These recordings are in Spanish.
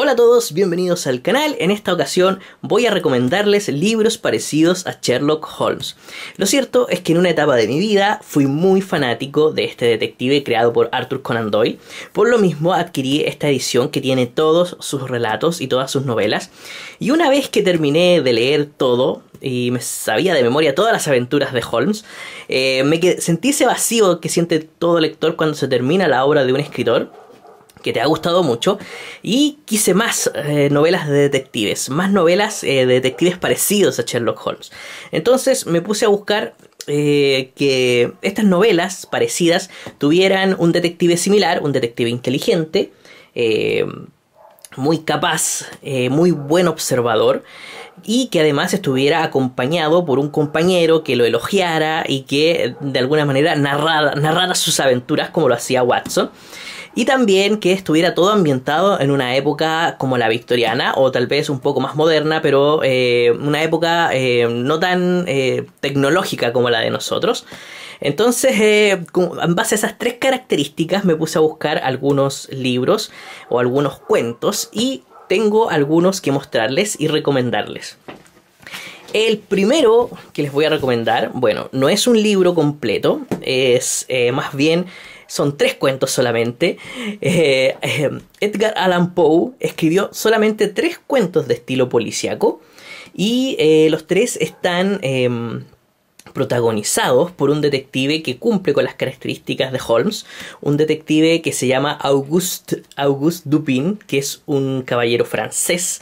Hola a todos, bienvenidos al canal. En esta ocasión voy a recomendarles libros parecidos a Sherlock Holmes. Lo cierto es que en una etapa de mi vida fui muy fanático de este detective creado por Arthur Conan Doyle. Por lo mismo adquirí esta edición que tiene todos sus relatos y todas sus novelas. Y una vez que terminé de leer todo, y me sabía de memoria todas las aventuras de Holmes, eh, me sentí ese vacío que siente todo lector cuando se termina la obra de un escritor que te ha gustado mucho y quise más eh, novelas de detectives, más novelas eh, de detectives parecidos a Sherlock Holmes. Entonces me puse a buscar eh, que estas novelas parecidas tuvieran un detective similar, un detective inteligente, muy capaz, muy buen observador y que además estuviera acompañado por un compañero que lo elogiara y que de alguna manera narrara sus aventuras como lo hacía Watson y también que estuviera todo ambientado en una época como la victoriana o tal vez un poco más moderna, pero eh, una época eh, no tan eh, tecnológica como la de nosotros. Entonces, en base a esas tres características, me puse a buscar algunos libros o algunos cuentos y tengo algunos que mostrarles y recomendarles. El primero que les voy a recomendar, bueno, no es un libro completo, es más bien son tres cuentos solamente. Eh, eh, Edgar Allan Poe escribió solamente tres cuentos de estilo policíaco y eh, los tres están em, protagonizados por un detective que cumple con las características de Holmes, un detective que se llama Auguste, Dupin, que es un caballero francés.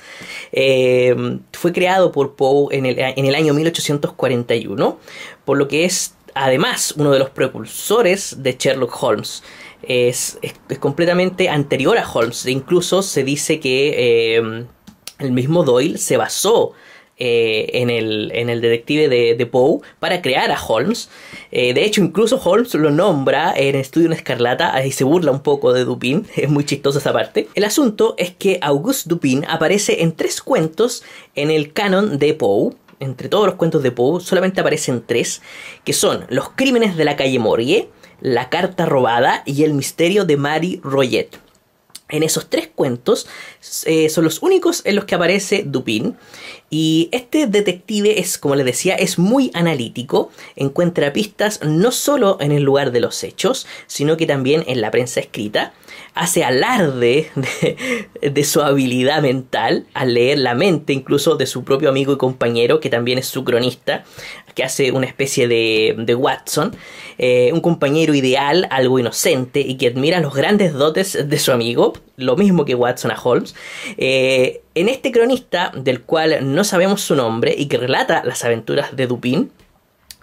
Em, fue creado por Poe en el, en el año 1841, por lo que es además uno de los precursores de Sherlock Holmes. Es, completamente anterior a Holmes. E incluso se dice que em, el mismo Doyle se basó eh, en, el, en, el, detective de, Poe para crear a Holmes. Eh, de hecho, incluso Holmes lo nombra en Estudio en Escarlata y se burla un poco de Dupin. Es muy chistosa esa parte. El asunto es que Auguste Dupin aparece en tres cuentos en el canon de Poe entre todos los cuentos de Poe, solamente aparecen tres, que son Los Crímenes de la Calle Morgue, La Carta Robada y El Misterio de Mary Royette. En esos tres cuentos eh, son los únicos en los que aparece Dupin. Y este detective es, como les decía, es muy analítico, encuentra pistas no solo en el lugar de los hechos, sino que también en la prensa escrita, hace alarde de su habilidad mental al leer la mente incluso de su propio amigo y compañero, que también es su cronista, que hace una especie de, de Watson, eh, un compañero ideal, algo inocente y que admira los grandes dotes de su amigo, lo mismo que Watson a Holmes. Eh, en este cronista, del cual no sabemos su nombre y que relata las aventuras de Dupin,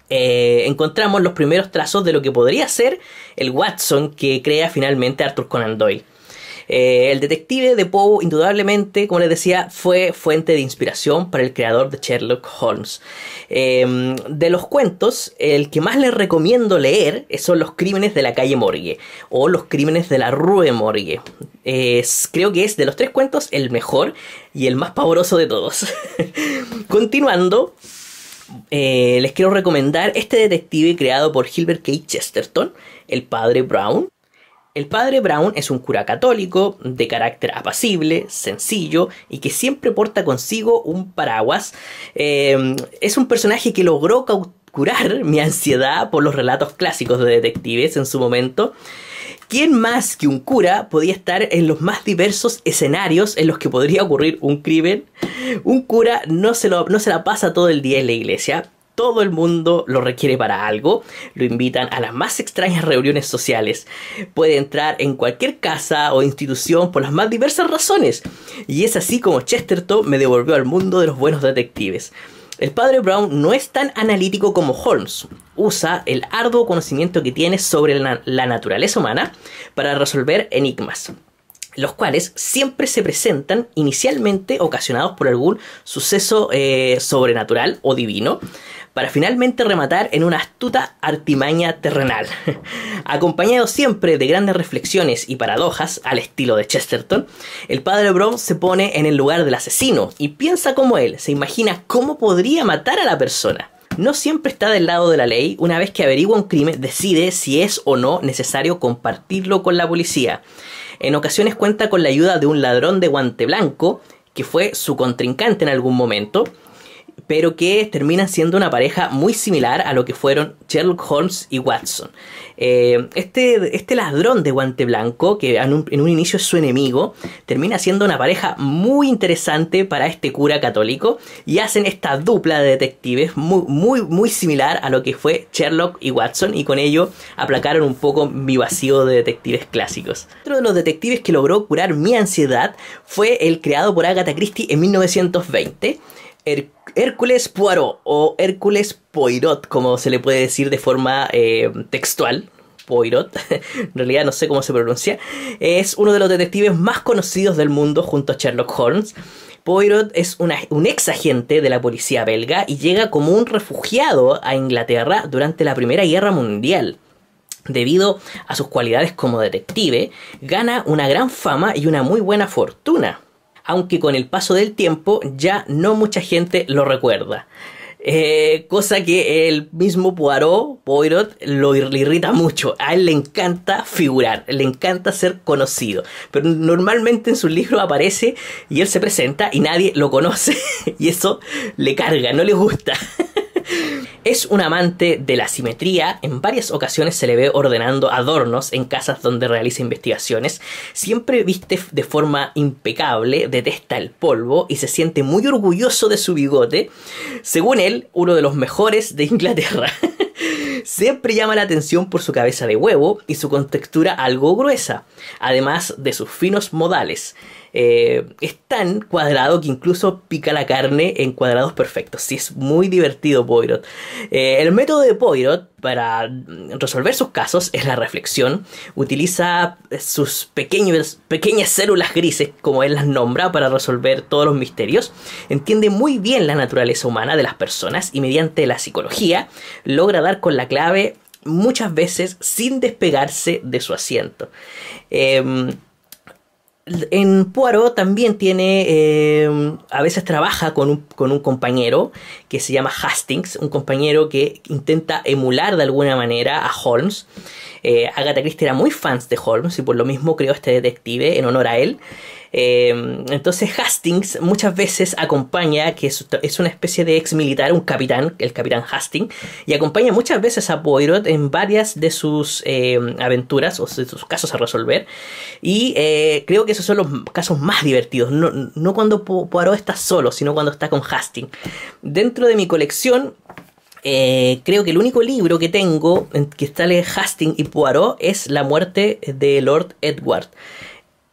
eh, encontramos los primeros trazos de lo que podría ser el Watson que crea finalmente Arthur Conan Doyle. Eh, el detective de Poe, indudablemente, como les decía, fue fuente de inspiración para el creador de Sherlock Holmes. Em, de los cuentos, el que más les recomiendo leer son Los Crímenes de la Calle Morgue o Los Crímenes de la Rue Morgue. creo que es de los tres cuentos el mejor y el más pavoroso de todos. Continuando, eh, les quiero recomendar este detective creado por Gilbert K. Chesterton, el padre Brown, el padre Brown es un cura católico, de carácter apacible, sencillo y que siempre porta consigo un paraguas. Eh, es un personaje que logró curar mi ansiedad por los relatos clásicos de detectives en su momento. ¿Quién más que un cura podía estar en los más diversos escenarios en los que podría ocurrir un crimen? Un cura no se, lo, no se la pasa todo el día en la iglesia, todo el mundo lo requiere para algo, lo invitan a las más extrañas reuniones sociales, puede entrar en cualquier casa o institución por las más diversas razones, y es así como Chesterton me devolvió al mundo de los buenos detectives. El padre Brown no es tan analítico como Holmes, usa el arduo conocimiento que tiene sobre la, naturaleza humana para resolver enigmas los cuales siempre se presentan inicialmente ocasionados por algún suceso eh, sobrenatural o divino, para finalmente rematar en una astuta artimaña terrenal, acompañado siempre de grandes reflexiones y paradojas al estilo de Chesterton, el padre Brown se pone en el lugar del asesino y piensa como él, se imagina cómo podría matar a la persona no siempre está del lado de la ley, una vez que averigua un crimen decide si es o no necesario compartirlo con la policía. En ocasiones cuenta con la ayuda de un ladrón de guante blanco, que fue su contrincante en algún momento, pero que termina siendo una pareja muy similar a lo que fueron Sherlock Holmes y Watson. Eh, este, este, ladrón de guante blanco, que en un, inicio es su enemigo, termina siendo una pareja muy interesante para este cura católico y hacen esta dupla de detectives muy, muy, muy similar a lo que fue Sherlock y Watson y con ello aplacaron un poco mi vacío de detectives clásicos. Otro de los detectives que logró curar mi ansiedad fue el creado por Agatha Christie en 1920. Hércules Poirot o Hércules Poirot, como se le puede decir de forma eh, textual. Poirot, en realidad no sé cómo se pronuncia, es uno de los detectives más conocidos del mundo junto a Sherlock Holmes. Poirot es un ex agente de la policía belga y llega como un refugiado a Inglaterra durante la Primera Guerra Mundial. Debido a sus cualidades como detective, gana una gran fama y una muy buena fortuna aunque con el paso del tiempo ya no mucha gente lo recuerda. Eh, cosa que el mismo Poirot, Poirot lo, irrita mucho. A él le encanta figurar, le encanta ser conocido. Pero normalmente en sus libros aparece y él se presenta y nadie lo conoce. y eso le carga, no le gusta. Es un amante de la simetría, en varias ocasiones se le ve ordenando adornos en casas donde realiza investigaciones, siempre viste de forma impecable, detesta el polvo y se siente muy orgulloso de su bigote, según él, uno de los mejores de Inglaterra. siempre llama la atención por su cabeza de huevo y su contextura algo gruesa, además de sus finos modales. Eh, es tan cuadrado que incluso pica la carne en cuadrados perfectos. Sí, es muy divertido Poirot. Eh, el método de Poirot para resolver sus casos es la reflexión. Utiliza sus pequeñas células grises, como él las nombra, para resolver todos los misterios. Entiende muy bien la naturaleza humana de las personas y mediante la psicología logra dar con la clave muchas veces sin despegarse de su asiento. Eh, en Poirot también tiene, em, a veces trabaja con un, compañero que se llama Hastings, un compañero que intenta emular de alguna manera a Holmes. Eh, Agatha Christie era muy fans de Holmes y por lo mismo creó este detective en honor a él. Em, entonces Hastings muchas veces acompaña, que es, una especie de ex militar, un capitán, el capitán Hastings, y acompaña muchas veces a Poirot en varias de sus em, aventuras o de sus casos a resolver. Y eh, creo que esos son los casos más divertidos, no, cuando Poirot está solo, sino cuando está con Hastings. Dentro de mi colección eh, creo que el único libro que tengo que está Hastings y Poirot es La muerte de Lord Edward.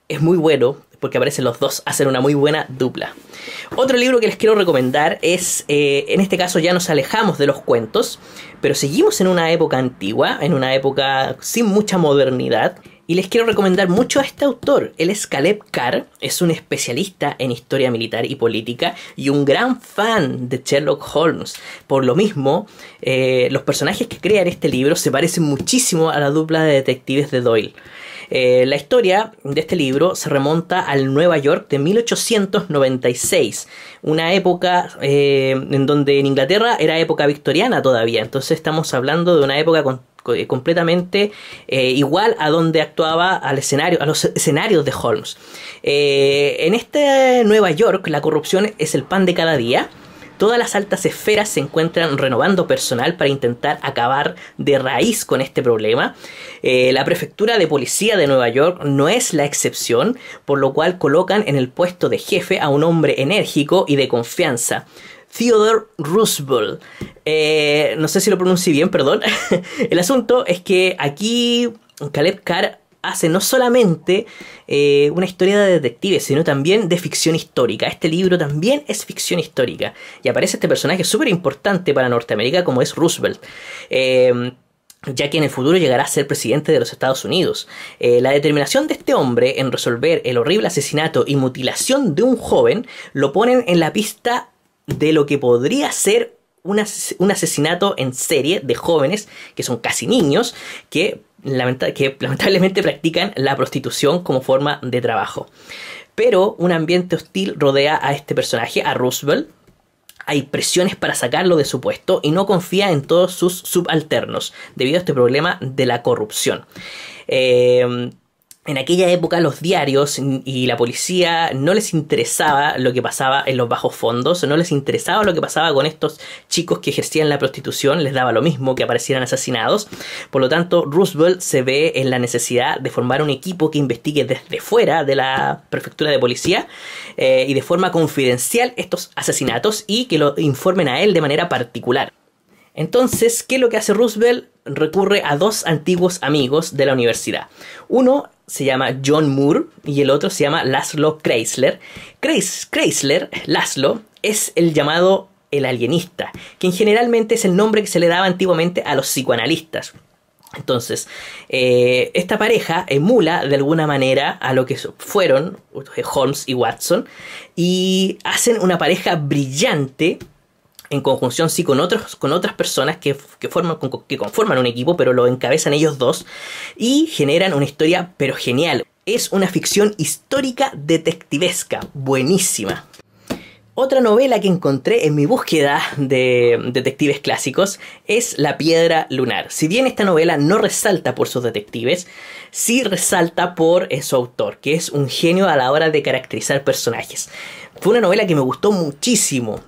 Es muy bueno, porque aparecen los dos, hacen una muy buena dupla. Otro libro que les quiero recomendar es, eh, en este caso ya nos alejamos de los cuentos, pero seguimos en una época antigua, en una época sin mucha modernidad. Y les quiero recomendar mucho a este autor. Él es Caleb Carr, es un especialista en historia militar y política y un gran fan de Sherlock Holmes. Por lo mismo, eh, los personajes que crea en este libro se parecen muchísimo a la dupla de detectives de Doyle. Eh, la historia de este libro se remonta al Nueva York de 1896, una época eh, en donde en Inglaterra era época victoriana todavía, entonces estamos hablando de una época eh, completamente igual a donde actuaba al escenario, a los escenarios de Holmes. en este Nueva York la corrupción es el pan de cada día Todas las altas esferas se encuentran renovando personal para intentar acabar de raíz con este problema. Eh, la prefectura de policía de Nueva York no es la excepción, por lo cual colocan en el puesto de jefe a un hombre enérgico y de confianza. Theodore Roosevelt. Eh, no sé si lo pronuncié bien, perdón. el asunto es que aquí Caleb Carr hace no solamente eh, una historia de detectives, sino también de ficción histórica. Este libro también es ficción histórica. Y aparece este personaje súper importante para Norteamérica como es Roosevelt. Eh, ya que en el futuro llegará a ser presidente de los Estados Unidos. Eh, la determinación de este hombre en resolver el horrible asesinato y mutilación de un joven lo ponen en la pista de lo que podría ser un, asesinato en serie de jóvenes que son casi niños que que lamentablemente practican la prostitución como forma de trabajo. Pero un ambiente hostil rodea a este personaje, a Roosevelt, hay presiones para sacarlo de su puesto y no confía en todos sus subalternos debido a este problema de la corrupción. Eh, en aquella época los diarios y la policía no les interesaba lo que pasaba en los bajos fondos, no les interesaba lo que pasaba con estos chicos que ejercían la prostitución, les daba lo mismo que aparecieran asesinados. Por lo tanto, Roosevelt se ve en la necesidad de formar un equipo que investigue desde fuera de la prefectura de policía eh, y de forma confidencial estos asesinatos y que lo informen a él de manera particular. Entonces, ¿qué es lo que hace Roosevelt? Recurre a dos antiguos amigos de la universidad. Uno se llama John Moore y el otro se llama Laszlo Chrysler. Chrysler, Laszlo, es el llamado el alienista, quien generalmente es el nombre que se le daba antiguamente a los psicoanalistas. Entonces, eh, esta pareja emula de alguna manera a lo que fueron eh, Holmes y Watson y hacen una pareja brillante en conjunción sí con otros con otras personas que, forman que conforman un equipo pero lo encabezan ellos dos y generan una historia pero genial es una ficción histórica detectivesca buenísima otra novela que encontré en mi búsqueda de detectives clásicos es La Piedra Lunar. Si bien esta novela no resalta por sus detectives, sí resalta por eh, su autor, que es un genio a la hora de caracterizar personajes. Fue una novela que me gustó muchísimo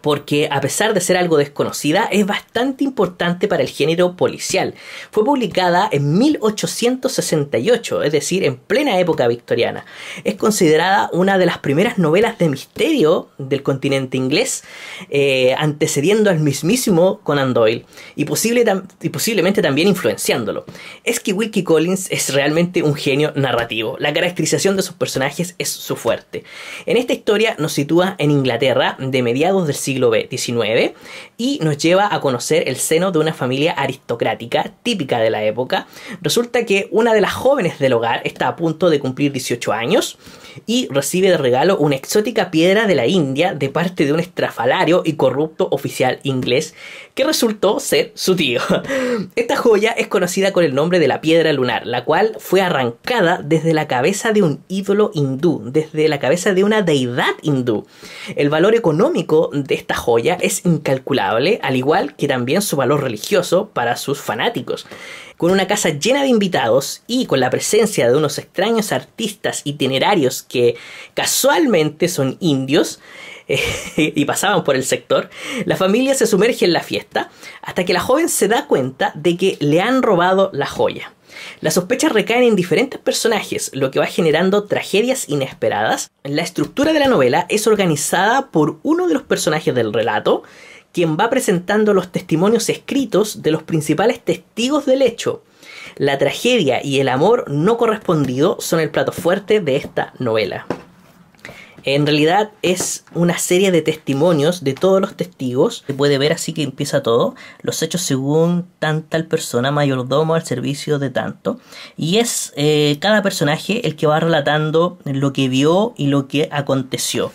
porque a pesar de ser algo desconocida, es bastante importante para el género policial. Fue publicada en 1868, es decir, en plena época victoriana. Es considerada una de las primeras novelas de misterio del continente inglés, eh, antecediendo al mismísimo Conan Doyle y, y posiblemente también influenciándolo. Es que Wilkie Collins es realmente un genio narrativo. La caracterización de sus personajes es su fuerte. En esta historia nos sitúa en Inglaterra de mediados de siglo XIX y nos lleva a conocer el seno de una familia aristocrática típica de la época. Resulta que una de las jóvenes del hogar está a punto de cumplir 18 años y recibe de regalo una exótica piedra de la India de parte de un estrafalario y corrupto oficial inglés que resultó ser su tío. Esta joya es conocida con el nombre de la piedra lunar, la cual fue arrancada desde la cabeza de un ídolo hindú, desde la cabeza de una deidad hindú. El valor económico de esta joya es incalculable, al igual que también su valor religioso para sus fanáticos. Con una casa llena de invitados y con la presencia de unos extraños artistas itinerarios que casualmente son indios, eh, y pasaban por el sector, la familia se sumerge en la fiesta hasta que la joven se da cuenta de que le han robado la joya. Las sospechas recaen en diferentes personajes, lo que va generando tragedias inesperadas. La estructura de la novela es organizada por uno de los personajes del relato, quien va presentando los testimonios escritos de los principales testigos del hecho. La tragedia y el amor no correspondido son el plato fuerte de esta novela. En realidad es una serie de testimonios de todos los testigos. Se puede ver así que empieza todo. Los hechos según tan tal persona, mayordomo al servicio de tanto. Y es eh, cada personaje el que va relatando lo que vio y lo que aconteció.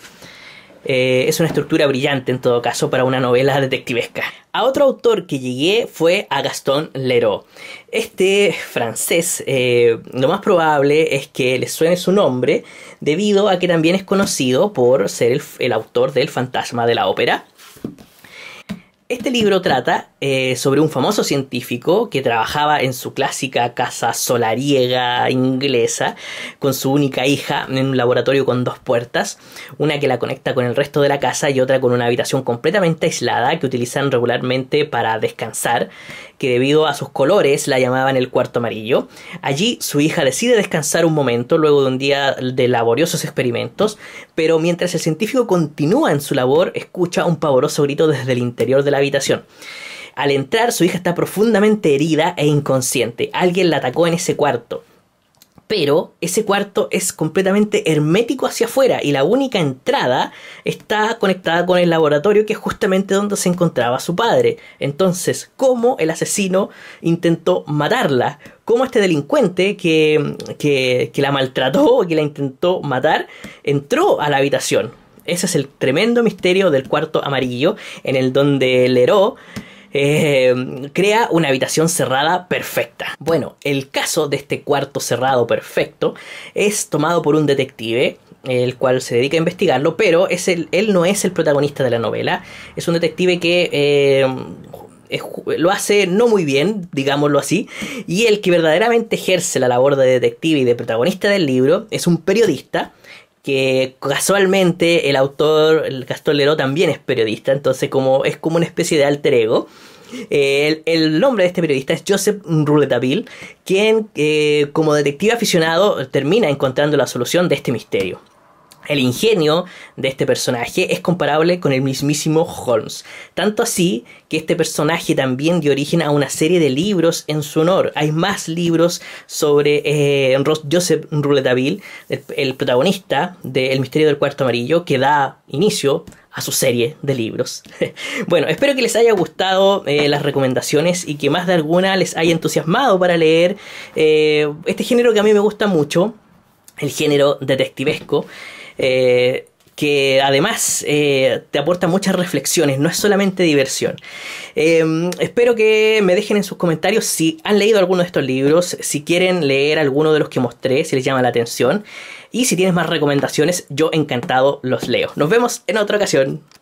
Eh, es una estructura brillante en todo caso para una novela detectivesca. A otro autor que llegué fue a Gaston Leroux. Este francés, eh, lo más probable es que le suene su nombre debido a que también es conocido por ser el autor del Fantasma de la Ópera. Este libro trata eh, sobre un famoso científico que trabajaba en su clásica casa solariega inglesa con su única hija en un laboratorio con dos puertas, una que la conecta con el resto de la casa y otra con una habitación completamente aislada que utilizan regularmente para descansar, que debido a sus colores la llamaban el cuarto amarillo. Allí su hija decide descansar un momento luego de un día de laboriosos experimentos, pero mientras el científico continúa en su labor escucha un pavoroso grito desde el interior de la habitación. Al entrar, su hija está profundamente herida e inconsciente. Alguien la atacó en ese cuarto. Pero ese cuarto es completamente hermético hacia afuera y la única entrada está conectada con el laboratorio que es justamente donde se encontraba su padre. Entonces, ¿cómo el asesino intentó matarla? cómo este delincuente que, que, la maltrató, que la intentó matar, entró a la habitación. Ese es el tremendo misterio del cuarto amarillo, en el donde Leroy... Eh, crea una habitación cerrada perfecta. Bueno, el caso de este cuarto cerrado perfecto es tomado por un detective el cual se dedica a investigarlo, pero es él no es el protagonista de la novela, es un detective que eh, lo hace no muy bien, digámoslo así, y el que verdaderamente ejerce la labor de detective y de protagonista del libro es un periodista que casualmente el autor, el Gastón también es periodista, entonces como es como una especie de alter ego. Eh, el, nombre de este periodista es Joseph Rouletabille, quien eh, como detective aficionado termina encontrando la solución de este misterio. El ingenio de este personaje es comparable con el mismísimo Holmes, tanto así que este personaje también dio origen a una serie de libros en su honor. Hay más libros sobre eh, Joseph Rouletabille, el, protagonista de El misterio del cuarto amarillo, que da inicio a su serie de libros. bueno, espero que les haya gustado eh, las recomendaciones y que más de alguna les haya entusiasmado para leer eh, este género que a mí me gusta mucho, el género detectivesco. Eh, que además eh, te aporta muchas reflexiones, no es solamente diversión. Eh, espero que me dejen en sus comentarios si han leído alguno de estos libros, si quieren leer alguno de los que mostré, si les llama la atención, y si tienes más recomendaciones, yo encantado los leo. Nos vemos en otra ocasión.